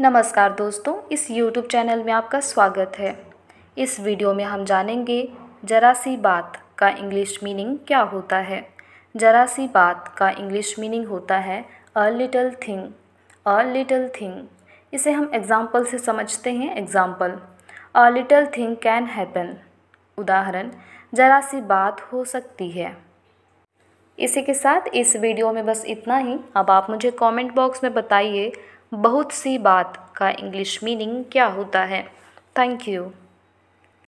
नमस्कार दोस्तों इस YouTube चैनल में आपका स्वागत है इस वीडियो में हम जानेंगे जरा सी बात का इंग्लिश मीनिंग क्या होता है जरा सी बात का इंग्लिश मीनिंग होता है a little thing a little thing इसे हम एग्ज़ाम्पल से समझते हैं example a little thing can happen उदाहरण जरा सी बात हो सकती है इसी के साथ इस वीडियो में बस इतना ही अब आप मुझे कमेंट बॉक्स में बताइए बहुत सी बात का इंग्लिश मीनिंग क्या होता है थैंक यू